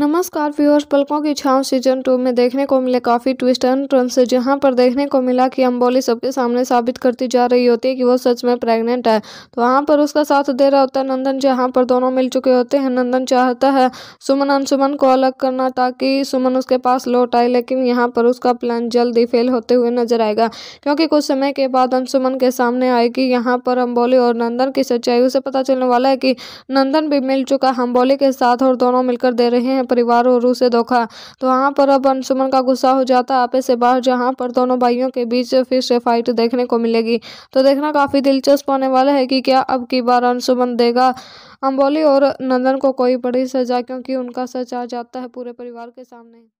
नमस्कार व्यूअर्स पलकों की छांव सीजन टू में देखने को मिले काफ़ी ट्विस्ट एंड टर्न से जहां पर देखने को मिला कि अम्बोली सबके सामने साबित करती जा रही होती है कि वो सच में प्रेग्नेंट है तो वहां पर उसका साथ दे रहा होता है नंदन जहां पर दोनों मिल चुके होते हैं नंदन चाहता है सुमन अनसुमन को अलग करना ताकि सुमन उसके पास लौट आए लेकिन यहाँ पर उसका प्लान जल्द ही फेल होते हुए नजर आएगा क्योंकि कुछ समय के बाद अनसुमन के सामने आएगी यहाँ पर अम्बोली और नंदन की सच्चाई उसे पता चलने वाला है कि नंदन भी मिल चुका अम्बोली के साथ और दोनों मिलकर दे रहे हैं परिवार और उसे धोखा तो वहाँ पर अब अंशुमन का गुस्सा हो जाता आपे से बाहर जहाँ पर दोनों भाइयों के बीच फिर से फाइट देखने को मिलेगी तो देखना काफ़ी दिलचस्प होने वाला है कि क्या अब की बार अंशुमन देगा अम्बोली और नंदन को कोई बड़ी सजा क्योंकि उनका सच आ जाता है पूरे परिवार के सामने